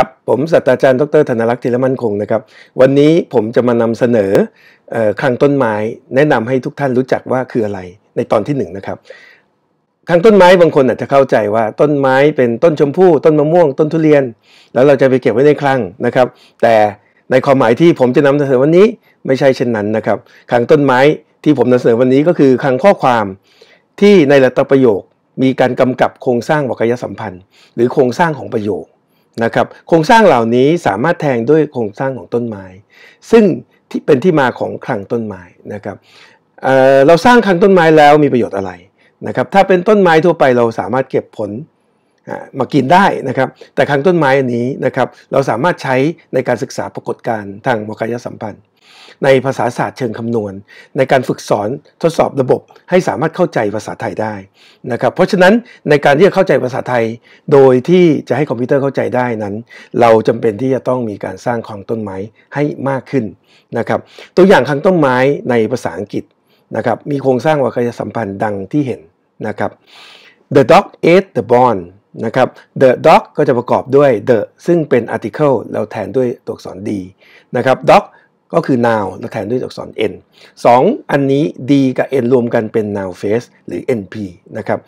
ครับ ผมศาสตราจารย์ดรธนรักษ์ธีรมันคงนะครับ วันนี้ผมจะมานำเสนอคลังต้นไม้ แนะนำให้ทุกท่านรู้จักว่าคืออะไร ในตอนที่ 1นนะครับ คลังต้นไม้ บางคนอาจจะเข้าใจว่าต้นไม้เป็นต้นชมพู่ต้นมะม่วงต้นทุเรียน แล้วเราจะไปเก็บไว้ในคลังนะครับ แต่ในความหมายที่ผมจะนำเสนอวันนี้ไม่ใช่เช่นนั้นนะครับคลังต้นไม้ที่ผมนำเสนอวันนี้ก็คือ คลังข้อความที่ในหลักประโยคมีการกำกับโครงสร้างวักยสัมพันธ์ หรือโครงสร้างของประโยคนะครับโครงสร้างเหล่านี้สามารถแทงด้วยโครงสร้างของต้นไม้ ซึ่งที่เป็นที่มาของคลังต้นไม้นะครับเเราสร้างคลังต้นไม้แล้วมีประโยชน์อะไรนะครับถ้าเป็นต้นไม้ทั่วไปเราสามารถเก็บผลมากินได้นะครับแต่ครั้งต้นไม้อันนี้นะครับเราสามารถใช้ในการศึกษาปรากฏการณ์ทางมกายสัมพันธ์ ในภาษาศาสตร์เชิงคำนวณ ในการฝึกสอนทดสอบระบบ ให้สามารถเข้าใจภาษาไทยได้นะครับเพราะฉะนั้นในการที่จะเข้าใจภาษาไทย โดยที่จะให้คอมพิวเตอร์เข้าใจได้นั้น เราจำเป็นที่จะต้องมีการสร้างคองต้นไม้ให้มากขึ้นนะครับตัวอย่างครั้งต้นไม้ในภาษาอังกฤษนะครับมีโครงสร้างวากายสัมพันธ์ดังที่เห็นนะครับ the dog ate the bone นะครับ the dog ก็จะประกอบด้วย the ซึ่งเป็น article เราแทนด้วยตัวอักษร d นะครับ dog ก็คือ noun เราแทนด้วยตัวอักษร n 2ออันนี้ d กับ n รวมกันเป็น noun phrase หรือ np นะครับ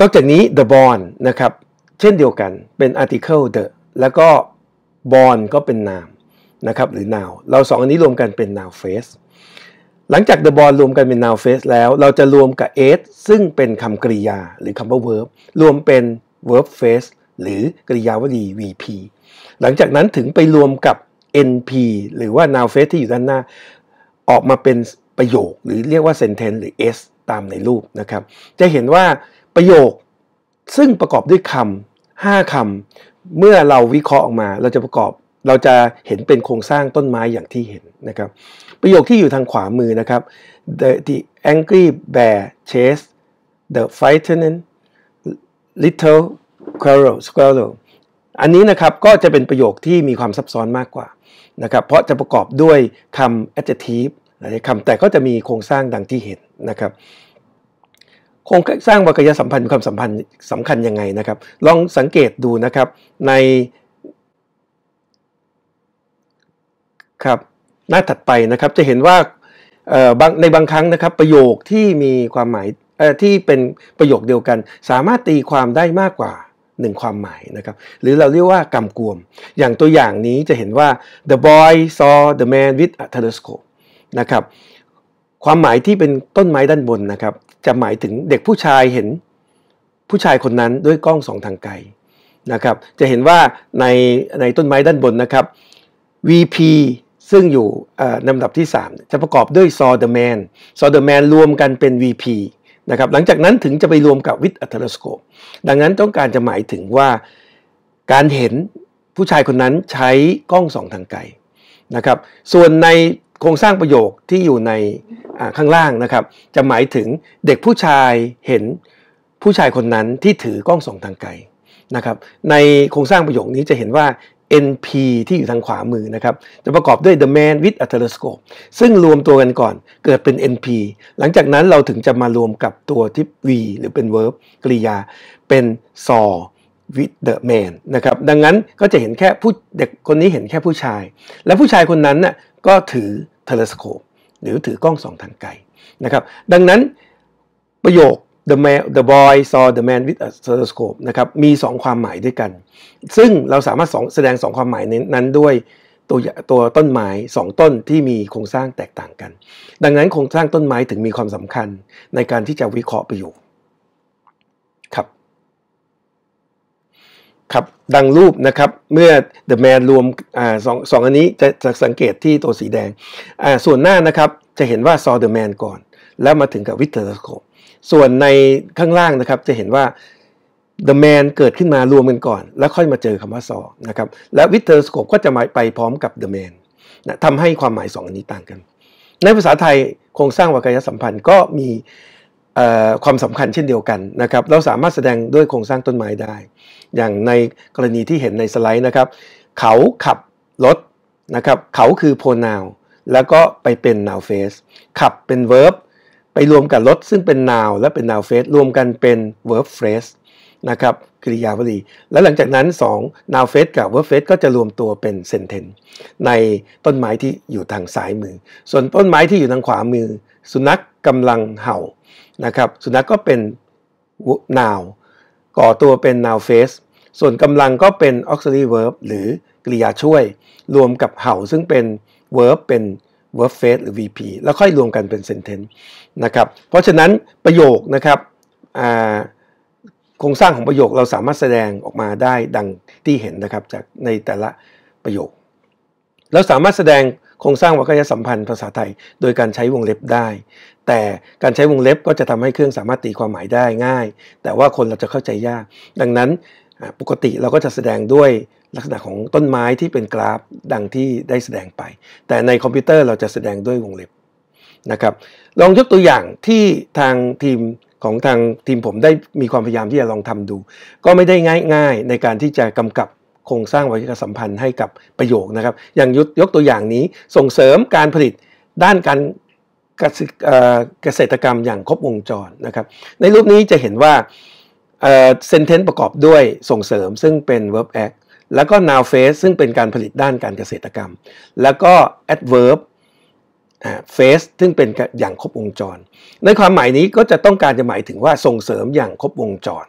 นอกจากนี้ the born นะครับ เช่นเดียวกัน เป็น article the แล้วก็ born ก็เป็นนามนะครับ หรือ noun เราสองอันนี้รวมกันเป็น noun phrase หลังจาก the b บอลรวมกันเป็น noun phrase แล้ว เราจะรวมกับ a e ซึ่งเป็นคำกริยาหรือคำว่า verb รวมเป็น verb phrase หรือกริยาวลี vp หลังจากนั้นถึงไปรวมกับ np หรือว่า noun phrase ที่อยู่ด้านหน้า ออกมาเป็นประโยคหรือเรียกว่า sentence หรือ s ตามในรูปนะครับ จะเห็นว่าประโยคซึ่งประกอบด้วยคำ 5 คำเมื่อเราวิเคราะห์ออกมาเราจะประกอบเราจะเห็นเป็นโครงสร้างต้นไม้อย่างที่เห็นนะครับประโยคที่อยู่ทางขวามือนะครับ the, the angry bear chased the frightened little squirrel squirrel อันนี้นะครับก็จะเป็นประโยคที่มีความซับซ้อนมากกว่านะครับเพราะจะประกอบด้วยคำ adjective อะไรคำแต่ก็จะมีโครงสร้างดังที่เห็นนะครับโครงสร้างวาคยสัมพันธ์ความสัมพันธ์สำคัญยังไงนะครับ ลองสังเกตดูนะครับในครับ หน้าถัดไปนะครับ จะเห็นว่า ในบางครั้งนะครับประโยคที่มีความหมายที่เป็นประโยคเดียวกัน สามารถตีความได้มากกว่าหนึ่งความหมายนะครับ หรือเราเรียกว่ากำกวม อย่างตัวอย่างนี้จะเห็นว่า the boy saw the man with a telescope นะครับ ความหมายที่เป็นต้นไม้ด้านบนนะครับ จะหมายถึงเด็กผู้ชายเห็นผู้ชายคนนั้นด้วยกล้องสองทางไกลนะครับ จะเห็นว่าในในต้นไม้ด้านบนนะครับ VP ซึ่งอยู่ลำดับที่ 3 จะประกอบด้วยซอเดอร์แมนซอเดอร์แมนรวมกันเป็น VP นะครับหลังจากนั้นถึงจะไปรวมกับวิดอัทเลสโคปดังนั้นต้องการจะหมายถึงว่าการเห็นผู้ชายคนนั้นใช้กล้องสองทางไกลนะครับส่วนในโครงสร้างประโยคที่อยู่ในข้างล่างนะครับจะหมายถึงเด็กผู้ชายเห็นผู้ชายคนนั้นที่ถือกล้องสองทางไกลนะครับในโครงสร้างประโยคนี้จะเห็นว่า NP ที่อยู่ทางขวามือนะครับจะประกอบด้วย The Man with a Telescope ซึ่งรวมตัวกันก่อนเกิดเป็น NP หลังจากนั้นเราถึงจะมารวมกับตัวที่ V หรือเป็น verb กริยาเป็น saw with the man นะครับ ดังนั้นก็จะเห็นแค่ผู้เด็กคนนี้เห็นแค่ผู้ชาย และผู้ชายคนนั้นน่ะก็ถือ telescope หรือถือกล้องส่องทางไกล นะครับ ดังนั้นประโยค the man the boy saw the man with a stethoscope นะครับ มีสองความหมายด้วยกัน ซึ่งเราสามารถสแสดงสองความหมาย นั้นด้วยตัวตัวต้นไม้สองต้นที่มีโครงสร้างแตกต่างกัน ดังนั้นโครงสร้างต้นไม้ถึงมีความสำคัญในการที่จะวิเคราะห์ประโยคครับ ครับ ดังรูปนะครับ เมื่อ the man รวมอสองสองอันนี้จะจะสังเกตที่ตัวสีแดง ส่วนหน้านะครับ จะเห็นว่า saw the man ก่อน แล้วมาถึงกับ with the scope ส่วนในข้างล่างนะครับ จะเห็นว่า The Man เกิดขึ้นมารวมกันก่อน แล้วค่อยมาเจอคำว่าซอนะครับและวิเทอร์สโคปก็จะมาไปพร้อมกับ The Man นะทำให้ความหมายสองอันนี้ต่างกัน ในภาษาไทยโครงสร้างวากายสัมพันธ์ก็มีความสำคัญเช่นเดียวกันนะครับเราสามารถแสดงด้วยโครงสร้างต้นไม้ได้ อย่างในกรณีที่เห็นในสไลด์นะครับ เขาขับรถนะครับเขาคือโพนาวแล้วก็ไปเป็นนาวเฟสขับเป็นเวิร์บไปรวมกับรถซึ่งเป็นนาวและเป็นนาวเฟสรวมกันเป็น verb phrase นะครับกริยาวลี และหลังจากนั้น 2 noun phrase กับ verb phrase ก็จะรวมตัวเป็น sentence ในต้นไม้ที่อยู่ทางซ้ายมือ ส่วนต้นไม้ที่อยู่ทางขวามือสุนัขกกำลังเห่านะครับสุนัขกก็เป็น n o w ก่อตัวเป็น n o w n phrase ส่วนกำลังก็เป็น auxiliary verb หรือกริยาช่วย รวมกับเห่าซึ่งเป็น verb เป็นเว r ร์ h r a s e หรือ VP แล้วค่อยรวมกันเป็น sentence นะครับเพราะฉะนั้นประโยคนะครับโครงสร้างของประโยคเราสามารถแสดงออกมาได้ดังที่เห็นนะครับจากในแต่ละประโยค เราสามารถแสดงโครงสร้างวรรคยสัมพันธ์ภาษาไทยโดยการใช้วงเล็บได้ แต่การใช้วงเล็บก็จะทำให้เครื่องสามารถตีความหมายได้ง่าย แต่ว่าคนเราจะเข้าใจยาก ดังนั้นปกติเราก็จะแสดงด้วยลักษณะของต้นไม้ที่เป็นกราฟดังที่ได้แสดงไป แต่ในคอมพิวเตอร์เราจะแสดงด้วยวงเล็บนะครับ ลองยกตัวอย่างที่ทางทีมของทางทีมผมได้มีความพยายามที่จะลองทำดู ก็ไม่ได้ง่ายๆ ในการที่จะกำกับโครงสร้างวัตสัมพันธ์ให้กับประโยคนะครับ อย่างยยกตัวอย่างนี้ส่งเสริมการผลิตด้านการเกษตรกรรมอย่างครบวงจรนะครับ ในรูปนี้จะเห็นว่าเซนเทนต์ประกอบด้วยส่งเสริมซึ่งเป็น verb act แล้วก็ now face ซึ่งเป็นการผลิตด้านการเกษตรกรรม แล้วก็ adverb face ซึ่งเป็นอย่างครบวงจร ในความหมายนี้ก็จะต้องการจะหมายถึงว่าส่งเสริมอย่างครบวงจร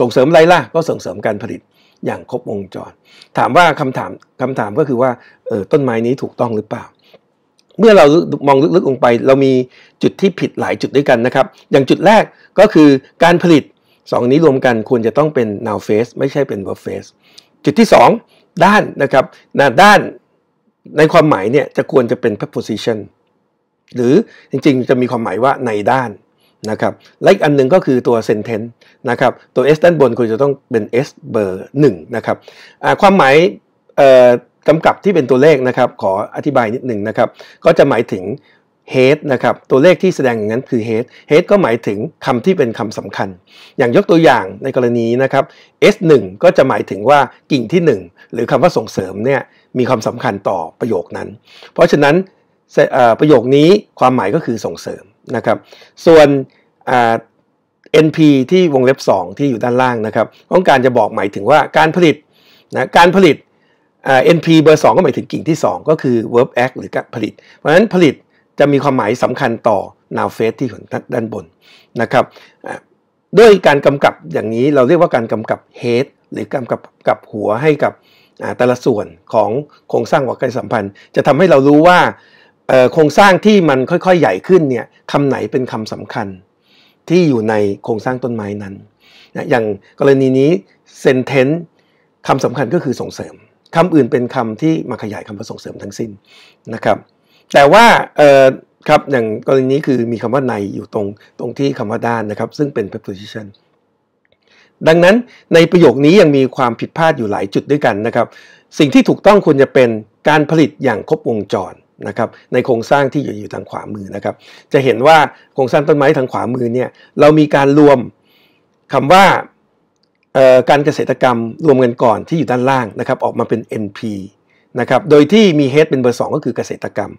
ส่งเสริมอะไรล่ะ ก็ส่งเสริมการผลิตอย่างครบวงจร ถามว่าคำถามคำถามก็คือว่าเออต้นไม้นี้ถูกต้องหรือเปล่า เมื่อเรามองลึกๆลงไป เรามีจุดที่ผิดหลายจุดด้วยกันนะครับ อย่างจุดแรกก็คือการผลิตสองนี้รวมกันควรจะต้องเป็น now face ไม่ใช่เป็น verb face จุดที่ 2 ด้านนะครับนะด้านในความหมายเนี่ยจะควรจะเป็น preposition หรือจริงๆจะมีความหมายว่าในด้านนะครับและอีกอันหนึ่งก็คือตัว sentence นะครับตัว s ด้านบนควรจะต้องเป็น s เบอร์หนึ่งนะครับความหมายกำกับที่เป็นตัวเลขนะครับขออธิบายนิดหนึ่งนะครับก็จะหมายถึง head นะครับ ตัวเลขที่แสดงอย่างนั้นคือ head head ก็หมายถึงคำที่เป็นคำสำคัญ อย่างยกตัวอย่างในกรณีนะครับ S1 ก็จะหมายถึงว่ากิ่งที่ 1 หรือคำว่าส่งเสริมเนี่ยมีความสำคัญต่อประโยคนั้น เพราะฉะนั้นประโยคนี้ความหมายก็คือส่งเสริมนะครับ ส่วน NP ที่วงเล็บ 2 ที่อยู่ด้านล่างนะครับต้องการจะบอกหมายถึงว่าการผลิตนะการผลิต NP เบอร์ 2 ก็หมายถึงกิ่งที่ 2 ก็คือ verb act หรือการผลิต เพราะฉะนั้นผลิตจะมีความหมายสำคัญต่อนาวเฟสที่ของด้านบนนะครับด้วยการกำกับอย่างนี้เราเรียกว่าการกำกับเฮดหรือกำกับกับหัวให้กับแต่ละส่วนของโครงสร้างวักายสัมพันธ์ จะทำให้เรารู้ว่า โครงสร้างที่มันค่อยๆใหญ่ขึ้นเนี่ยคำไหนเป็นคำสำคัญ ที่อยู่ในโครงสร้างต้นไม้นั้นนะอย่างกรณีนี้เซนเทนคำสำคัญก็คือส่งเสริมคำอื่นเป็นคำที่มาขยายคำว่าส่งเสริมทั้งสิ้นนะครับแต่ว่าเออครับอย่างกรณีนี้คือมีคำว่าในอยู่ตรงตรงที่คำว่าด้านนะครับซึ่งเป็น preposition ดังนั้นในประโยคนี้ยังมีความผิดพลาดอยู่หลายจุดด้วยกันนะครับสิ่งที่ถูกต้องควรจะเป็นการผลิตอย่างครบวงจรนะครับในโครงสร้างที่อยู่ทางขวามือนะครับจะเห็นว่าโครงสร้างต้นไม้ทางขวามือเนี่ยเรามีการรวมคำว่าการเกษตรกรรมรวมกันก่อนที่อยู่ด้านล่างนะครับออกมาเป็น NP นะครับ โดยที่มี head เป็นเบอร์ 2 ก็คือเกษตรกรรม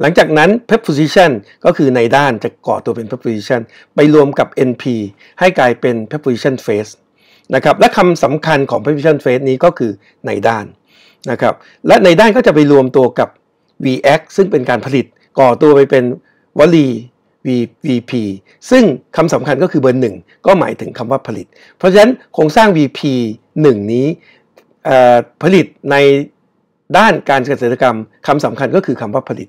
หลังจากนั้น pep position ก็คือในด้านจะก่อตัวเป็น pep position ไปรวมกับ np ให้กลายเป็น pep position phase นะครับ และคำสำคัญของ pep position phase นี้ก็คือในด้านนะครับ และในด้านก็จะไปรวมตัวกับ vx ซึ่งเป็นการผลิตก่อตัวไปเป็นวลี VP ซึ่งคำสำคัญก็คือเบอร์หนึ่งก็หมายถึงคำว่าผลิต เพราะฉะนั้นโครงสร้าง VP 1นี้ผลิตในด้านการเกษตรกรรมคำสำคัญก็คือคำว่าผลิต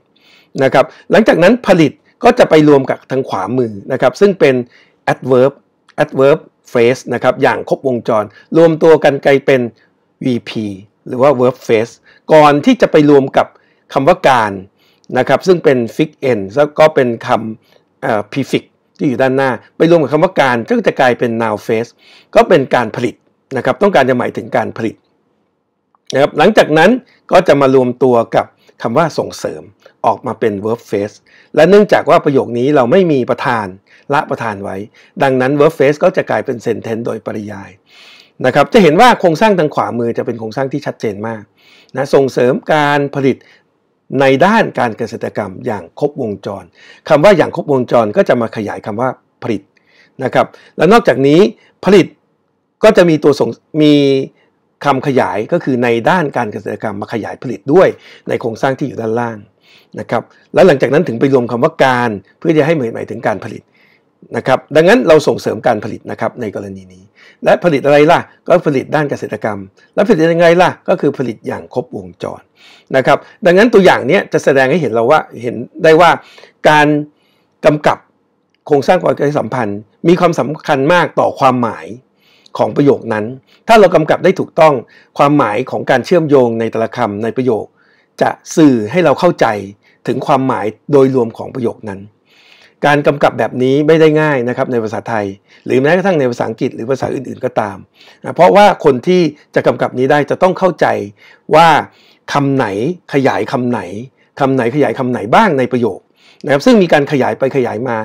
นะครับหลังจากนั้นผลิตก็จะไปรวมกับทางขวามือนะครับซึ่งเป็น adverb adverb phrase นะครับอย่างครบวงจร รวมตัวกันกลายเป็น VP หรือว่า verb phrase ก่อนที่จะไปรวมกับคำว่าการนะครับซึ่งเป็น fix end แล้วก็เป็นคำ prefix ที่อยู่ด้านหน้าไปรวมกับคำว่าการก็จะกลายเป็น noun phrase ก็เป็นการผลิตนะครับต้องการจะหมายถึงการผลิตนะครับหลังจากนั้นก็จะมารวมตัวกับคำว่าส่งเสริมออกมาเป็น verb phrase และเนื่องจากว่าประโยคนี้เราไม่มีประธานละประธานไว้ ดังนั้น verb phrase ก็จะกลายเป็น sentence โดยปริยายนะครับจะเห็นว่าโครงสร้างทางขวามือจะเป็นโครงสร้างที่ชัดเจนมากนะส่งเสริมการผลิตในด้านการเกษตรกรรม อย่างครบวงจรคำว่าอย่างครบวงจรก็จะมาขยายคำว่าผลิตนะครับ และนอกจากนี้ผลิตก็จะมีตัวส่งมีคำขยายก็คือในด้านการเกษตรกรรมมาขยายผลิตด้วยในโครงสร้างที่อยู่ด้านล่างนะครับแล้วหลังจากนั้นถึงไปรวมคำว่าการเพื่อจะให้หมายถึงการผลิตนะครับดังนั้นเราส่งเสริมการผลิตนะครับในกรณีนี้ และผลิตอะไรล่ะ ก็ผลิตด้านเกษตรกรรม และผลิตยังไงล่ะ ก็คือผลิตอย่างครบวงจรนะครับดังนั้นตัวอย่างนี้จะแสดงให้เห็นเราว่าเห็นได้ว่าการกำกับโครงสร้างความสัมพันธ์มีความสำคัญมากต่อความหมายของประโยคนั้น ถ้าเรากำกับได้ถูกต้อง ความหมายของการเชื่อมโยงในแต่ละคำในประโยค จะสื่อให้เราเข้าใจถึงความหมายโดยรวมของประโยคนั้น การกำกับแบบนี้ไม่ได้ง่ายนะครับในภาษาไทย หรือแม้กระทั่งในภาษาอังกฤษหรือภาษาอื่นๆก็ตาม เพราะว่าคนที่จะกำกับนี้ได้จะต้องเข้าใจว่าคำไหนขยายคำไหนคำไหนขยายคำไหนบ้างในประโยคนะครับซึ่งมีการขยายไปขยายมา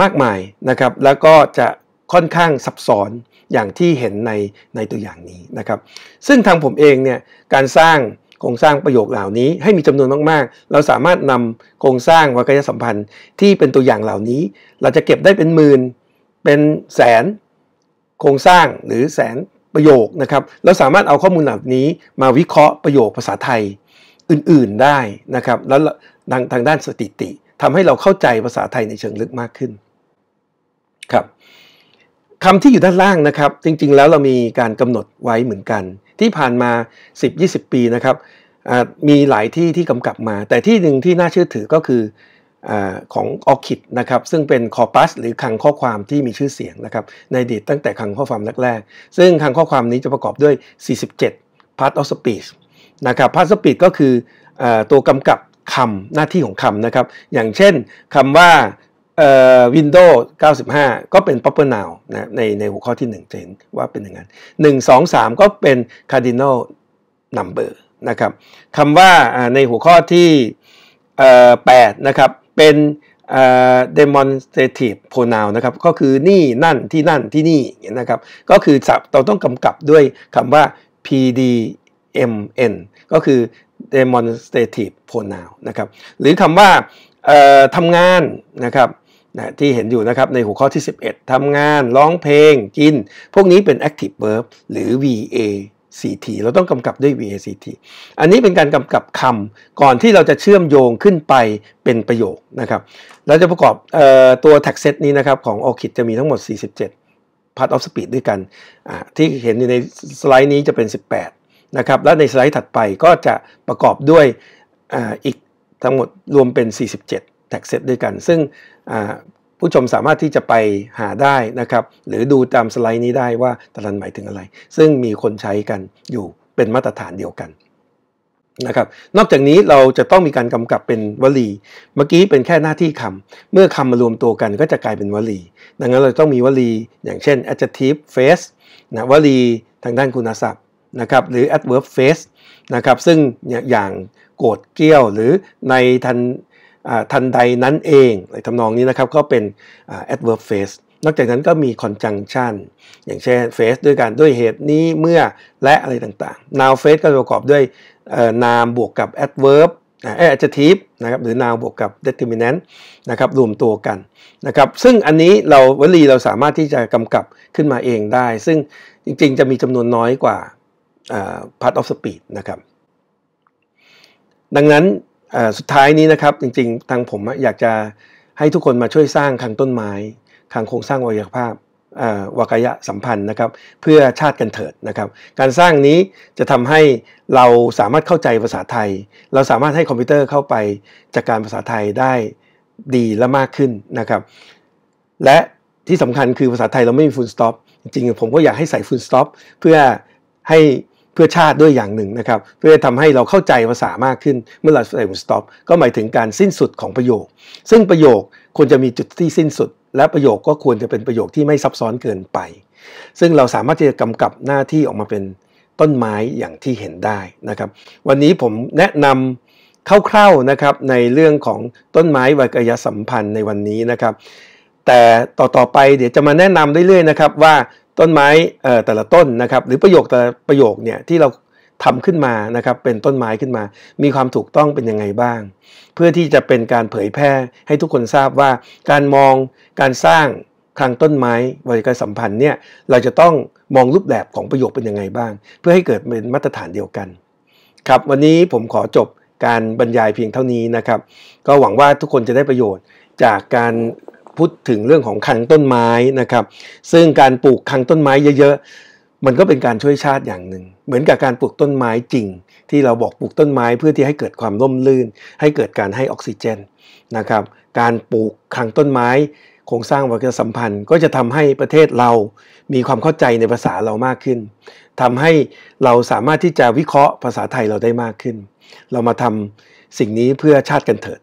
มากมายนะครับ แล้วก็จะค่อนข้างซับซ้อนอย่างที่เห็นในในตัวอย่างนี้นะครับ ซึ่งทางผมเองเนี่ยการสร้างโครงสร้างประโยคเหล่านี้ให้มีจำนวนมาก ๆ เราสามารถนำโครงสร้างวากยสัมพันธ์ที่เป็นตัวอย่างเหล่านี้ เราจะเก็บได้เป็นหมื่นเป็นแสนโครงสร้างหรือแสนประโยคนะครับ เราสามารถเอาข้อมูลเหล่านี้มาวิเคราะห์ประโยคภาษาไทยอื่นๆได้นะครับ แล้วทางทางด้านสถิติทำให้เราเข้าใจภาษาไทยในเชิงลึกมากขึ้น ครับคำที่อยู่ด้านล่างนะครับ จริงๆแล้วเรามีการกำหนดไว้เหมือนกัน ที่ผ่านมา 10-20 ปีนะครับมีหลายที่ที่กำกับมา แต่ที่หนึ่งที่น่าเชื่อถือก็คืออของออคิดนะครับซึ่งเป็นคอปัสหรือคังข้อความที่มีชื่อเสียงนะครับ ในดีตตั้งแต่คังข้อความแรกๆซึ่งคังข้อความนี้จะประกอบด้วย 47 part of speech นะครับ part of speech ก็คืออตัวกำกับคำหน้าที่ของคำนะครับอย่างเช่นคำว่าเอ่อดว์95 ก็เป็น Proper Noun นะในในหัวข้อที่1จะเห็นว่าเป็นอย่างนั้น 1 2 3 ก็เป็น Cardinal Number นะครับคำว่าในหัวข้อที่8นะครับ เป็น demonstrative pronoun นะครับก็คือนี่นั่นที่นั่นที่นี่นะครับก็คือเราต้องกำกับด้วยคำว่า pdmn ก็คือ demonstrative pronoun นะครับหรือคำว่าทำงานนะครับนะที่เห็นอยู่นะครับในหัวข้อที่ 11 ทำงานร้องเพลงกิน พวกนี้เป็น active verb หรือ VA CT เราต้องกำกับด้วย VACT อันนี้เป็นการกำกับคำก่อนที่เราจะเชื่อมโยงขึ้นไปเป็นประโยคนะครับเราจะประกอบตัว tag set นี้นะครับของ ORCID จะมีทั้งหมด 47 part of speech ด้วยกันที่เห็นอยู่ในสไลด์นี้จะเป็น 18นะครับและในสไลด์ถัดไปก็จะประกอบด้วยออีกทั้งหมดรวมเป็น 47แท็กเซตด้วยกัน ซึ่งผู้ชมสามารถที่จะไปหาได้นะครับ หรือดูตามสไลด์นี้ได้ว่าตารางหมายถึงอะไร ซึ่งมีคนใช้กันอยู่เป็นมาตรฐานเดียวกันนะครับ นอกจากนี้เราจะต้องมีการกำกับเป็นวลี เมื่อกี้เป็นแค่หน้าที่คำเมื่อคำมารวมตัวกันก็จะกลายเป็นวลี ดังนั้นเราต้องมีวลีอย่างเช่น adjective phrase นะวลีทางด้านคุณศัพท์นะครับ หรือ adverb phrase นะครับ ซึ่งอย่างโกรธเกลี้ยวหรือในทันทันใดนั้นเองในทำนองนี้นะครับก็เป็น adverb phrase นอกจากนั้นก็มี conjunction อย่างเช่น phrase ด้วยกันด้วยเหตุนี้เมื่อและอะไรต่างๆ noun phrase ก็ประกอบด้วยนามบวกกับ adverb adjective นะครับหรือ noun บวกกับ determinant นะครับรวมตัวกันนะครับซึ่งอันนี้เราวลีเราสามารถที่จะกำกับขึ้นมาเองได้ ซึ่งจริงๆจะมีจำนวนน้อยกว่า part of speech นะครับดังนั้นสุดท้ายนี้นะครับจริงๆ ทางผมอยากจะให้ทุกคนมาช่วยสร้างคังต้นไม้คังโครงสร้างวัยภาพวากายะสัมพันธ์นะครับเพื่อชาติกันเถิดนะครับ การสร้างนี้จะทำให้เราสามารถเข้าใจภาษาไทย เราสามารถให้คอมพิวเตอร์เข้าไปจัดกการภาษาไทยได้ดีและมากขึ้นนะครับ และที่สำคัญคือภาษาไทยเราไม่มีฟูลสต็อปจริงๆผมก็อยากให้ใส่ฟูลสต็อปเพื่อให้เพื่อชาติด้วยอย่างหนึ่งนะครับเพื่อทำให้เราเข้าใจภาษามากขึ้นเมื่อเราใส่ stop ก็หมายถึงการสิ้นสุดของประโยค ซึ่งประโยคควรจะมีจุดที่สิ้นสุดและประโยคก็ควรจะเป็นประโยคที่ไม่ซับซ้อนเกินไป ซึ่งเราสามารถจะกำกับหน้าที่ออกมาเป็นต้นไม้อย่างที่เห็นได้นะครับวันนี้ผมแนะนำคร่าวๆนะครับในเรื่องของต้นไม้ไวกยสัมพันธ์ในวันนี้นะครับแต่ต่อๆไป เดี๋ยวจะมาแนะนำเรื่อยๆนะครับว่าต้นไม้แต่ละต้นนะครับหรือประโยคแต่ประโยคเนี่ยที่เราทำขึ้นมานะครับเป็นต้นไม้ขึ้นมามีความถูกต้องเป็นยังไงบ้าง เพื่อที่จะเป็นการเผยแพร่ให้ทุกคนทราบว่า การมองการสร้างคลังต้นไม้บริการสัมพันธ์เนี่ยเราจะต้องมองรูปแบบของประโยคเป็นยังไงบ้าง เพื่อให้เกิดเป็นมาตรฐานเดียวกัน ครับวันนี้ผมขอจบการบรรยายเพียงเท่านี้นะครับก็หวังว่าทุกคนจะได้ประโยชน์จากการพูดถึงเรื่องของคังต้นไม้นะครับซึ่งการปลูกคังต้นไม้เยอะๆมันก็เป็นการช่วยชาติอย่างหนึ่งเหมือนกับการปลูกต้นไม้จริง ที่เราบอกปลูกต้นไม้เพื่อที่ให้เกิดความร่มรื่น ให้เกิดการให้ออกซิเจนนะครับการปลูกคังต้นไม้โครงสร้างวัฒนสัมพันธ์ก็จะทำให้ประเทศเรามีความเข้าใจในภาษาเรามากขึ้น ทำให้เราสามารถที่จะวิเคราะห์ภาษาไทยเราได้มากขึ้น เรามาทำสิ่งนี้เพื่อชาติกันเถิด